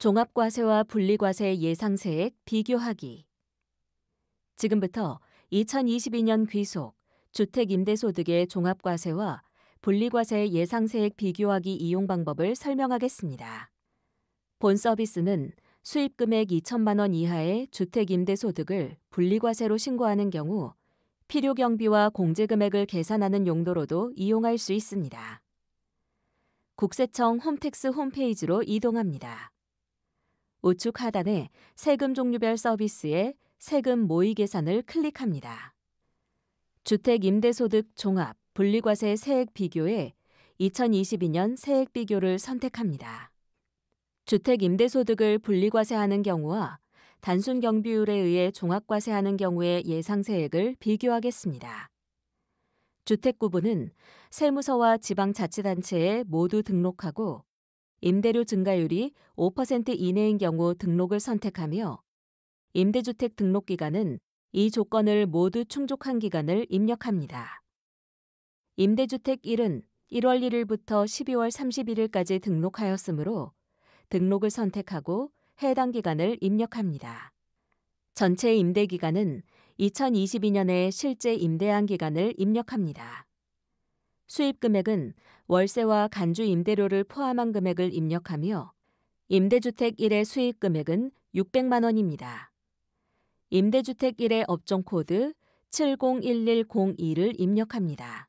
종합과세와 분리과세 예상세액 비교하기. 지금부터 2022년 귀속, 주택임대소득의 종합과세와 분리과세 예상세액 비교하기 이용 방법을 설명하겠습니다. 본 서비스는 수입금액 2천만 원 이하의 주택임대소득을 분리과세로 신고하는 경우 필요경비와 공제금액을 계산하는 용도로도 이용할 수 있습니다. 국세청 홈택스 홈페이지로 이동합니다. 우측 하단에 세금 종류별 서비스에 세금 모의 계산을 클릭합니다. 주택 임대소득 종합 분리과세 세액 비교에 2022년 세액 비교를 선택합니다. 주택 임대소득을 분리과세하는 경우와 단순 경비율에 의해 종합과세하는 경우의 예상 세액을 비교하겠습니다. 주택 구분은 세무서와 지방자치단체에 모두 등록하고 임대료 증가율이 5% 이내인 경우 등록을 선택하며 임대주택 등록 기간은 이 조건을 모두 충족한 기간을 입력합니다. 임대주택 1은 1월 1일부터 12월 31일까지 등록하였으므로 등록을 선택하고 해당 기간을 입력합니다. 전체 임대 기간은 2022년에 실제 임대한 기간을 입력합니다. 수입 금액은 월세와 간주 임대료를 포함한 금액을 입력하며 임대주택 1의 수입 금액은 600만 원입니다. 임대주택 1의 업종 코드 701102를 입력합니다.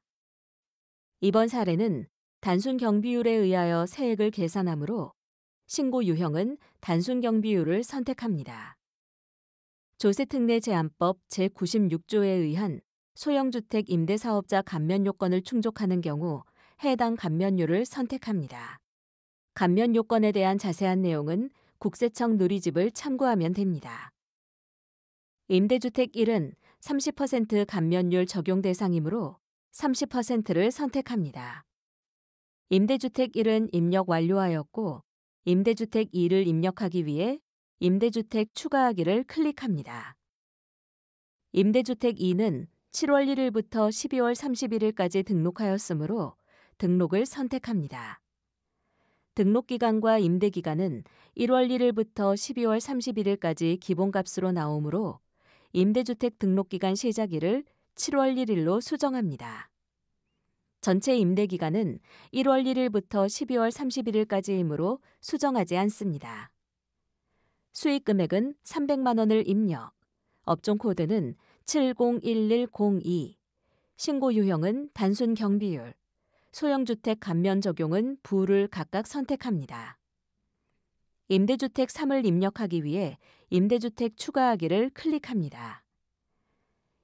이번 사례는 단순 경비율에 의하여 세액을 계산하므로 신고 유형은 단순 경비율을 선택합니다. 조세특례 제한법 제96조에 의한 소형주택 임대사업자 감면 요건을 충족하는 경우 해당 감면료를 선택합니다. 감면 요건에 대한 자세한 내용은 국세청 누리집을 참고하면 됩니다. 임대주택 1은 30% 감면율 적용 대상이므로 30%를 선택합니다. 임대주택 1은 입력 완료하였고 임대주택 2를 입력하기 위해 임대주택 추가하기를 클릭합니다. 임대주택 2는 7월 1일부터 12월 31일까지 등록하였으므로 등록을 선택합니다. 등록 기간과 임대 기간은 1월 1일부터 12월 31일까지 기본값으로 나오므로 임대주택 등록 기간 시작일을 7월 1일로 수정합니다. 전체 임대 기간은 1월 1일부터 12월 31일까지이므로 수정하지 않습니다. 수익 금액은 300만 원을 입력, 업종 코드는 701102. 신고 유형은 단순 경비율, 소형주택 감면 적용은 부를 각각 선택합니다. 임대주택 3을 입력하기 위해 임대주택 추가하기를 클릭합니다.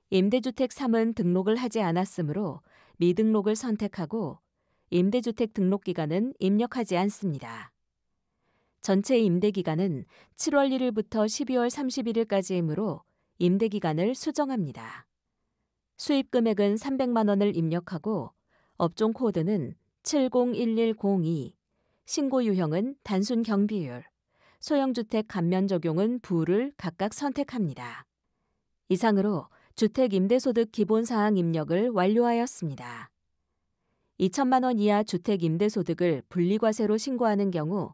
임대주택 3은 등록을 하지 않았으므로 미등록을 선택하고 임대주택 등록 기간은 입력하지 않습니다. 전체 임대 기간은 7월 1일부터 12월 31일까지이므로 임대 기간을 수정합니다. 수입 금액은 300만 원을 입력하고 업종 코드는 701102, 신고 유형은 단순 경비율, 소형주택 감면 적용은 부를 각각 선택합니다. 이상으로 주택임대소득 기본사항 입력을 완료하였습니다. 2천만 원 이하 주택임대소득을 분리과세로 신고하는 경우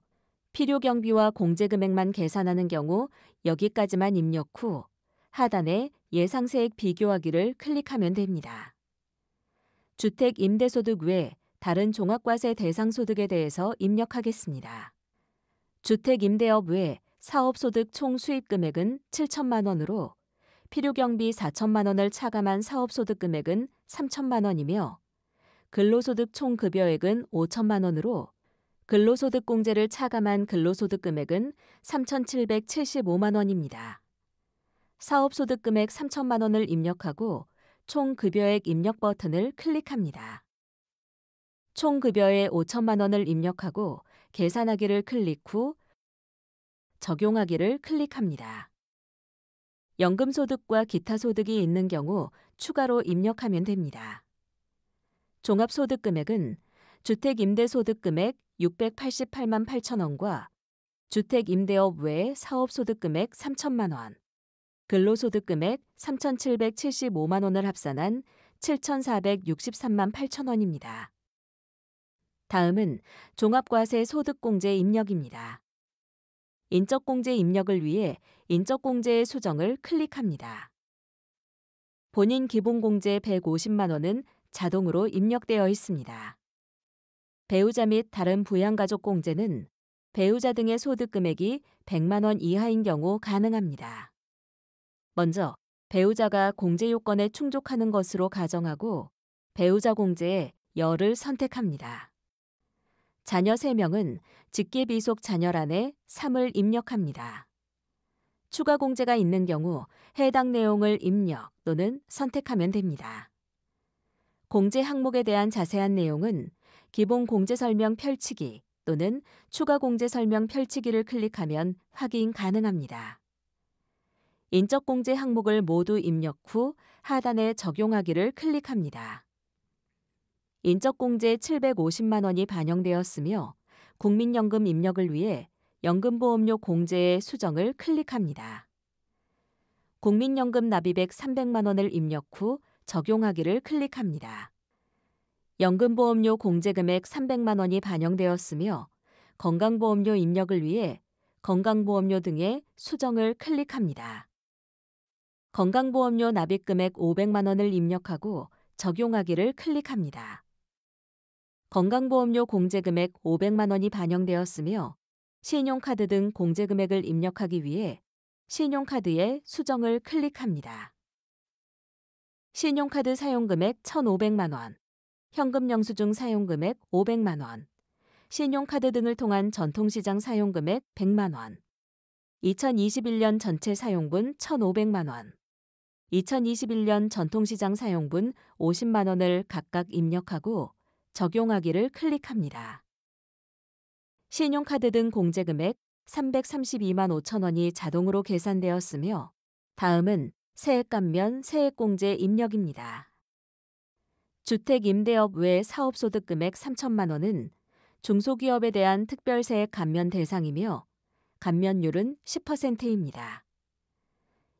필요경비와 공제금액만 계산하는 경우 여기까지만 입력 후 하단에 예상세액 비교하기를 클릭하면 됩니다. 주택 임대소득 외 다른 종합과세 대상 소득에 대해서 입력하겠습니다. 주택 임대업 외 사업소득 총 수입 금액은 7천만 원으로 필요경비 4천만 원을 차감한 사업소득 금액은 3천만 원이며 근로소득 총 급여액은 5천만 원으로 근로소득공제를 차감한 근로소득 금액은 3,775만 원입니다. 사업소득금액 3천만 원을 입력하고 총 급여액 입력 버튼을 클릭합니다. 총 급여에 5천만 원을 입력하고 계산하기를 클릭 후 적용하기를 클릭합니다. 연금소득과 기타 소득이 있는 경우 추가로 입력하면 됩니다. 종합소득금액은 주택임대소득금액 688만 8천 원과 주택임대업 외 사업소득금액 3천만 원, 근로소득 금액 3,775만 원을 합산한 7,463만 8천 원입니다. 다음은 종합과세 소득공제 입력입니다. 인적공제 입력을 위해 인적공제의 수정을 클릭합니다. 본인 기본공제 150만 원은 자동으로 입력되어 있습니다. 배우자 및 다른 부양가족 공제는 배우자 등의 소득 금액이 100만 원 이하인 경우 가능합니다. 먼저 배우자가 공제 요건에 충족하는 것으로 가정하고 배우자 공제에 열을 선택합니다. 자녀 3명은 직계비속 자녀란에 3을 입력합니다. 추가 공제가 있는 경우 해당 내용을 입력 또는 선택하면 됩니다. 공제 항목에 대한 자세한 내용은 기본 공제 설명 펼치기 또는 추가 공제 설명 펼치기를 클릭하면 확인 가능합니다. 인적공제 항목을 모두 입력 후 하단에 적용하기를 클릭합니다. 인적공제 750만 원이 반영되었으며 국민연금 입력을 위해 연금보험료 공제의 수정을 클릭합니다. 국민연금 납입액 300만 원을 입력 후 적용하기를 클릭합니다. 연금보험료 공제금액 300만 원이 반영되었으며 건강보험료 입력을 위해 건강보험료 등의 수정을 클릭합니다. 건강보험료 납입 금액 500만 원을 입력하고 적용하기를 클릭합니다. 건강보험료 공제금액 500만 원이 반영되었으며 신용카드 등 공제금액을 입력하기 위해 신용카드의 수정을 클릭합니다. 신용카드 사용금액 1,500만 원, 현금 영수증 사용금액 500만 원, 신용카드 등을 통한 전통시장 사용금액 100만 원, 2021년 전체 사용분 1,500만 원, 2021년 전통시장 사용분 50만 원을 각각 입력하고 적용하기를 클릭합니다. 신용카드 등 공제금액 332만 5천 원이 자동으로 계산되었으며 다음은 세액감면 세액공제 입력입니다. 주택임대업 외 사업소득금액 3천만 원은 중소기업에 대한 특별세액 감면 대상이며 감면율은 10%입니다.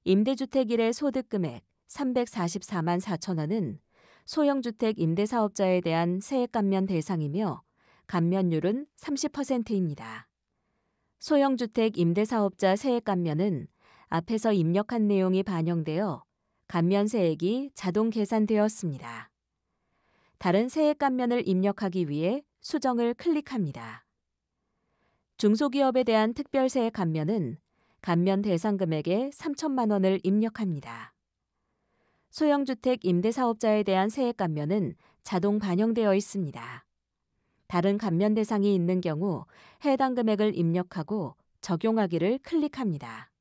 임대주택 1의 소득금액 344만 4천 원은 소형주택 임대사업자에 대한 세액 감면 대상이며 감면율은 30%입니다. 소형주택 임대사업자 세액 감면은 앞에서 입력한 내용이 반영되어 감면 세액이 자동 계산되었습니다. 다른 세액 감면을 입력하기 위해 수정을 클릭합니다. 중소기업에 대한 특별세액 감면은 감면 대상금액의 3천만 원을 입력합니다. 소형주택 임대사업자에 대한 세액 감면은 자동 반영되어 있습니다. 다른 감면 대상이 있는 경우 해당 금액을 입력하고 적용하기를 클릭합니다.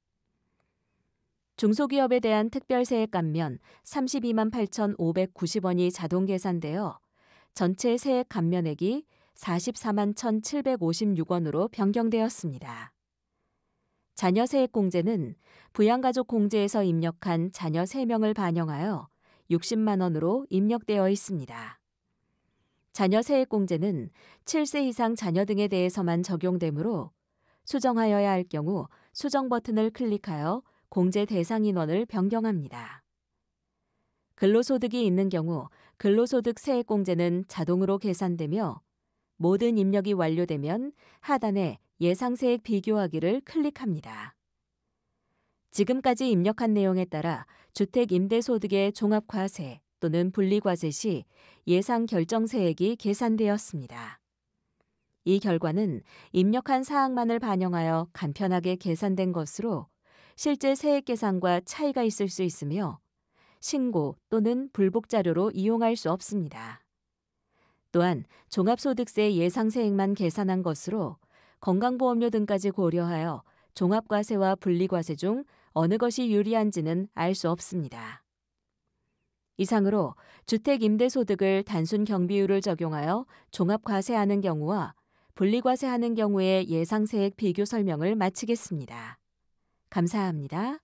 중소기업에 대한 특별세액 감면 32만 8,590원이 자동 계산되어 전체 세액 감면액이 44만 1,756원으로 변경되었습니다. 자녀 세액공제는 부양가족 공제에서 입력한 자녀 3명을 반영하여 60만 원으로 입력되어 있습니다. 자녀 세액공제는 7세 이상 자녀 등에 대해서만 적용되므로 수정하여야 할 경우 수정 버튼을 클릭하여 공제 대상 인원을 변경합니다. 근로소득이 있는 경우 근로소득 세액공제는 자동으로 계산되며 모든 입력이 완료되면 하단에 예상세액 비교하기를 클릭합니다. 지금까지 입력한 내용에 따라 주택 임대소득의 종합과세 또는 분리과세 시 예상 결정세액이 계산되었습니다. 이 결과는 입력한 사항만을 반영하여 간편하게 계산된 것으로 실제 세액 계산과 차이가 있을 수 있으며 신고 또는 불복 자료로 이용할 수 없습니다. 또한 종합소득세 예상세액만 계산한 것으로 건강보험료 등까지 고려하여 종합과세와 분리과세 중 어느 것이 유리한지는 알 수 없습니다. 이상으로 주택 임대소득을 단순 경비율을 적용하여 종합과세하는 경우와 분리과세하는 경우의 예상세액 비교 설명을 마치겠습니다. 감사합니다.